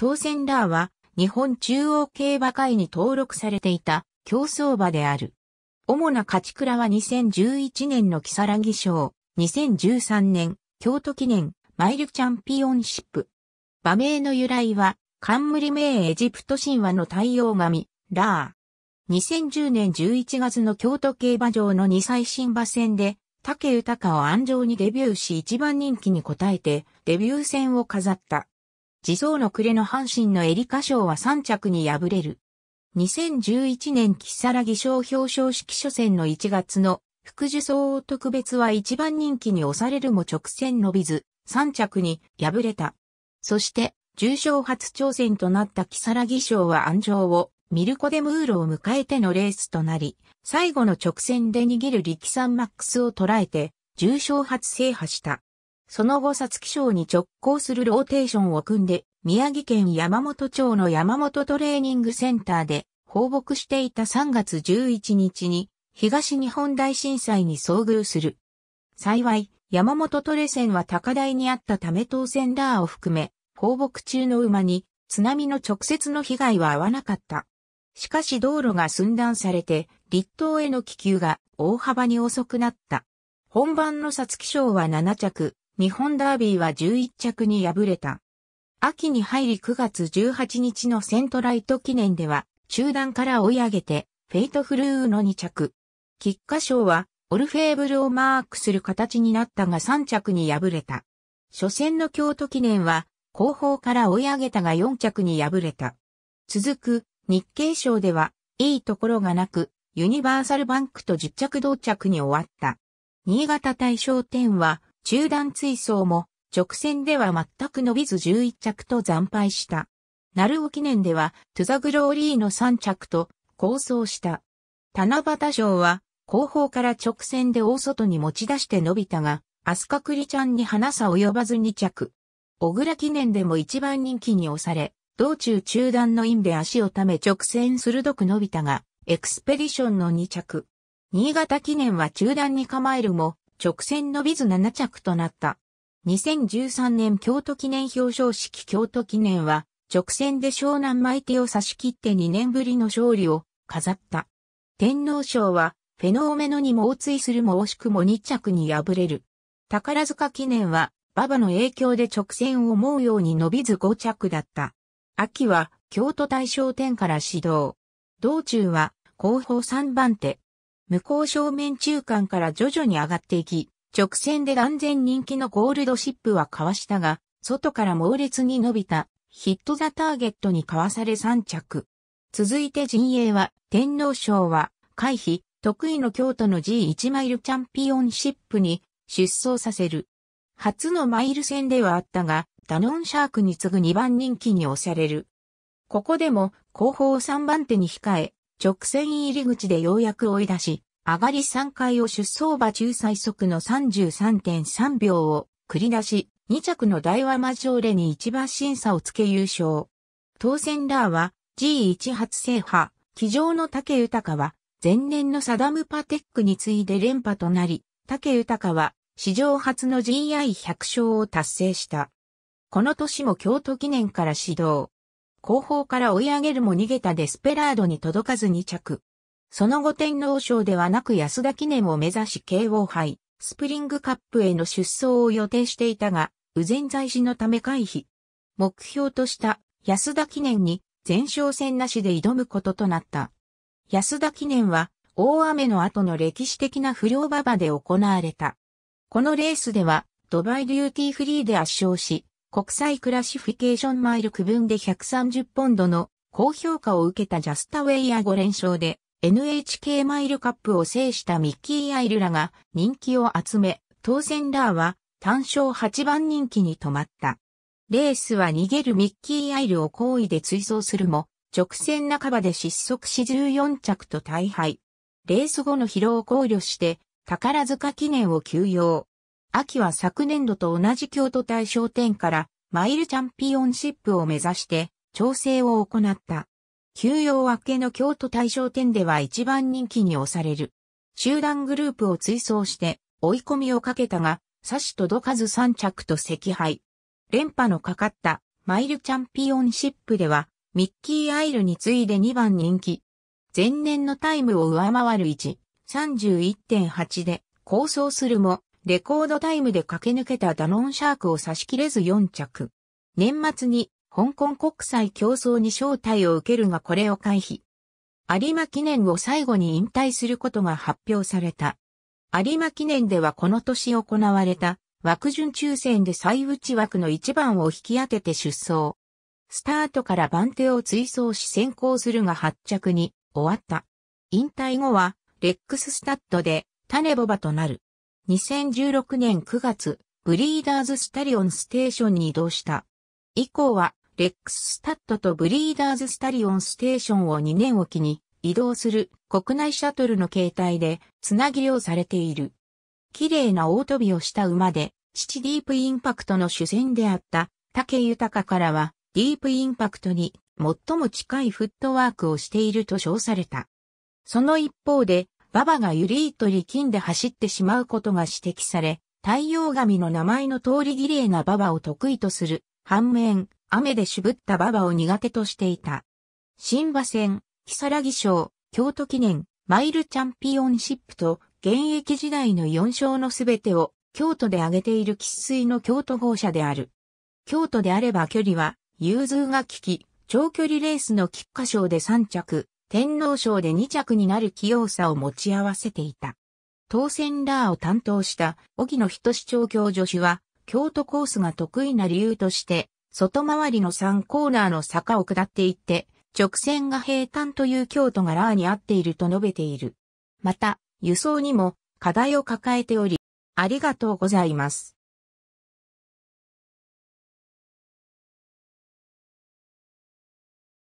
当選ラーは日本中央競馬会に登録されていた競争馬である。主な勝ち倉は2011年の木更木賞、2013年、京都記念、マイルチャンピオンシップ。馬名の由来は、冠名エジプト神話の太陽神、ラー。2010年11月の京都競馬場の2歳新馬戦で、竹豊を安城にデビューし一番人気に応えて、デビュー戦を飾った。地蔵の暮れの阪神のエリカ賞は3着に敗れる。2011年キサラギ賞表彰式初戦の1月の副受賞。特別は一番人気に押されるも直線伸びず、3着に敗れた。そして、重賞初挑戦となったキサラギ賞は安城を、ミルコ・デ・ムーロを迎えてのレースとなり、最後の直線で握る力三マックスを捉えて、重賞初制覇した。その後札木省に直行するローテーションを組んで、宮城県山本町の山本トレーニングセンターで放牧していた3月11日に東日本大震災に遭遇する。幸い、山本トレセンは高台にあったため当選ラーを含め、放牧中の馬に津波の直接の被害は合わなかった。しかし道路が寸断されて、立島への気球が大幅に遅くなった。本番の皐月賞は7着、日本ダービーは11着に敗れた。秋に入り9月18日のセントライト記念では、中段から追い上げて、フェイトフルーの2着。菊花賞は、オルフェーブルをマークする形になったが3着に敗れた。初戦の京都記念は、後方から追い上げたが4着に敗れた。続く、日経賞では、いいところがなく、ユニバーサルバンクと10着同着に終わった。新潟大賞典は、中段追走も直線では全く伸びず11着と惨敗した。ナルオ記念ではトゥザグローリーの3着と構想した。七夕賞は後方から直線で大外に持ち出して伸びたが、アスカクリちゃんに花さ及ばず2着。小倉記念でも一番人気に押され、道中中段のインで足をため直線鋭く伸びたが、エクスペディションの2着。新潟記念は中段に構えるも、直線伸びず7着となった。2013年京都記念表彰式京都記念は、直線で湘南巻手を差し切って2年ぶりの勝利を飾った。天皇賞は、フェノーメノに猛追するも惜しくも2着に敗れる。宝塚記念は、馬場の影響で直線を思うように伸びず5着だった。秋は、京都大賞天から始動。道中は、後方3番手、向こう正面中間から徐々に上がっていき、直線で断然人気のゴールドシップはかわしたが、外から猛烈に伸びたヒットザターゲットにかわされ3着。続いて陣営は、天皇賞は、回避、得意の京都の G1 マイルチャンピオンシップに出走させる。初のマイル戦ではあったが、ダノンシャークに次ぐ2番人気に押される。ここでも後方3番手に控え、直線入り口でようやく追い出し、上がり3回を出走馬中最速の33.3秒を繰り出し、2着の大和マジョーレに一番審査をつけ優勝。当選ラーは G1 初制覇、騎乗の竹豊は前年のサダムパテックに次いで連覇となり、竹豊は史上初の GI100 勝を達成した。この年も京都記念から始動。後方から追い上げるも逃げたデスペラードに届かず2着。その後天皇賞ではなく安田記念を目指し KO 杯、スプリングカップへの出走を予定していたが、右前在地のため回避。目標とした安田記念に前哨戦なしで挑むこととなった。安田記念は大雨の後の歴史的な不良馬場で行われた。このレースではドバイデューティーフリーで圧勝し、国際クラシフィケーションマイル区分で130ポンドの高評価を受けたジャスタウェイヤ5連勝で NHK マイルカップを制したミッキー・アイルらが人気を集め、当選ラーは単勝8番人気に止まった。レースは逃げるミッキー・アイルを好意で追走するも、直線半ばで失速し14着と大敗。レース後の疲労を考慮して、宝塚記念を休養。秋は昨年度と同じ京都大賞典からマイルチャンピオンシップを目指して調整を行った。休養明けの京都大賞典では一番人気に押される。集団グループを追走して追い込みをかけたが、差し届かず三3着と赤敗。連覇のかかったマイルチャンピオンシップでは、ミッキー・アイルに次いで2番人気。前年のタイムを上回る位置、31.8で構想するも、レコードタイムで駆け抜けたダノンシャークを差し切れず4着。年末に香港国際競争に招待を受けるがこれを回避。有馬記念を最後に引退することが発表された。有馬記念ではこの年行われた枠順抽選で最内枠の1番を引き当てて出走。スタートから番手を追走し先行するが発着に終わった。引退後はレックススタッドで種ボバとなる。2016年9月、ブリーダーズスタリオンステーションに移動した。以降は、レックススタッドとブリーダーズスタリオンステーションを2年おきに移動する国内シャトルの形態でつなぎをされている。綺麗な大飛びをした馬で、父ディープインパクトの主戦であった竹豊からは、ディープインパクトに最も近いフットワークをしていると称された。その一方で、馬場がユリート力金で走ってしまうことが指摘され、太陽神の名前の通り綺麗な馬場を得意とする、反面、雨で渋った馬場を苦手としていた。新馬戦、木更木賞、京都記念、マイルチャンピオンシップと、現役時代の4勝のすべてを、京都で挙げている喫水の京都号車である。京都であれば距離は、融通が利き、長距離レースの菊花賞で3着、天皇賞で2着になる器用さを持ち合わせていた。当選ラーを担当した、荻野人志長教助手は、京都コースが得意な理由として、外回りの3コーナーの坂を下っていって、直線が平坦という京都がラーに合っていると述べている。また、輸送にも課題を抱えており、ありがとうございます。